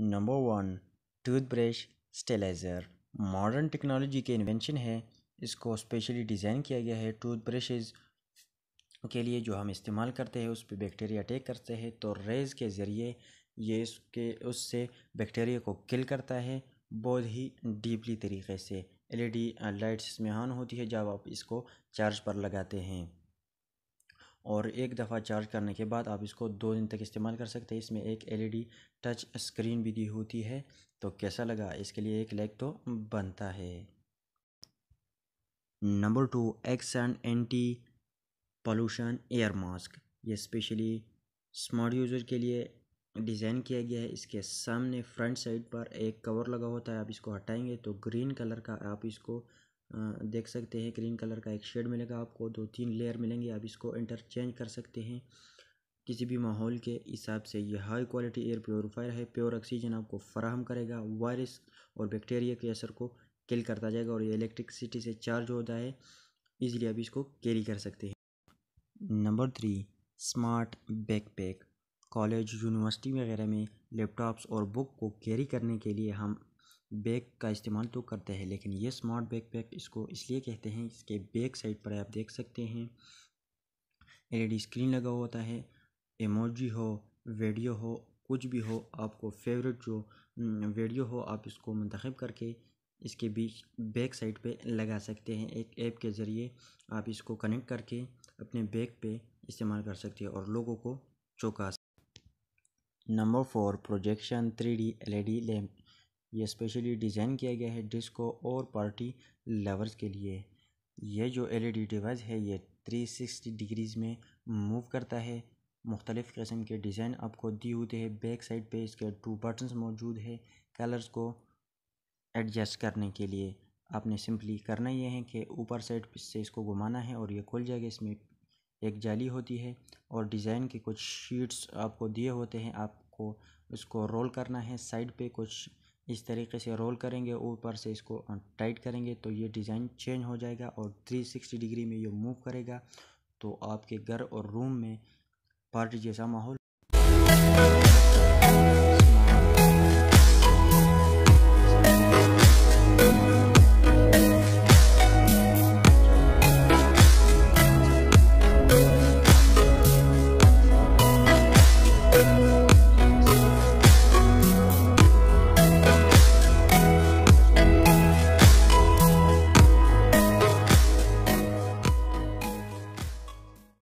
number one toothbrush steriliser modern technology के invention है इसको स्पेशली डिज़ाइन किया गया है टूथब्रशेज़ के लिए जो हम इस्तेमाल करते हैं उस पर बैक्टीरिया अटैक करते हैं तो रेज के ज़रिए ये इसके उससे बैक्टीरिया को किल करता है बहुत ही डीपली तरीके से एलईडी लाइट्स में ऑन होती है जब आप इसको चार्ज पर लगाते हैं और एक दफ़ा चार्ज करने के बाद आप इसको दो दिन तक इस्तेमाल कर सकते हैं इसमें एक एलईडी टच स्क्रीन भी दी होती है तो कैसा लगा इसके लिए एक लैग तो बनता है number two X and anti pollution air mask ये स्पेशली स्मार्ट यूज़र के लिए डिज़ाइन किया गया है इसके सामने फ्रंट साइड पर एक कवर लगा होता है आप इसको हटाएंगे तो ग्रीन कलर का आप इसको देख सकते हैं ग्रीन कलर का एक शेड मिलेगा आपको दो तीन लेयर मिलेंगे आप इसको इंटरचेंज कर सकते हैं किसी भी माहौल के हिसाब से ये हाई क्वालिटी एयर प्योरीफायर है प्योर ऑक्सीजन आपको फराहम करेगा वायरस और बैक्टीरिया के असर को किल करता जाएगा और ये इलेक्ट्रिकसिटी से चार्ज होता है इजीली आप इसको कैरी कर सकते हैं number three smart backpack college university वगैरह में लैपटॉप्स और बुक को कैरी करने के लिए हम बैग का इस्तेमाल तो करते हैं लेकिन ये स्मार्ट बैकपैक इसको इसलिए कहते हैं इसके बैक साइड पर आप देख सकते हैं एलईडी स्क्रीन लगा हुआ होता है इमोजी हो वीडियो हो कुछ भी हो आपको फेवरेट जो वीडियो हम्म, हो आप इसको मंतखब करके इसके बीच बैक साइड पे लगा सकते हैं एक ऐप के ज़रिए आप इसको कनेक्ट करके अपने बैग पे इस्तेमाल कर सकते हैं और लोगों को चौंका सकते number four projection three D L E D lamp ये स्पेशली डिज़ाइन किया गया है डिस्को और पार्टी लवर्स के लिए यह जो एलईडी डिवाइस e है ये 360 डिग्रीज़ में मूव करता है मुख्तलिफ़ कस्म के डिज़ाइन आपको दिए होते हैं बैक साइड पे इसके टू बटन्स मौजूद है कलर्स को एडजस्ट करने के लिए आपने सिंपली करना यह है कि ऊपर साइड से इसको घुमाना है और ये खुल जाएगा इसमें एक जाली होती है और डिज़ाइन के कुछ शीट्स आपको दिए होते हैं आपको उसको रोल करना है साइड पे कुछ इस तरीके से रोल करेंगे ऊपर से इसको टाइट करेंगे तो ये डिज़ाइन चेंज हो जाएगा और 360 डिग्री में ये मूव करेगा तो आपके घर और रूम में पार्टी जैसा माहौल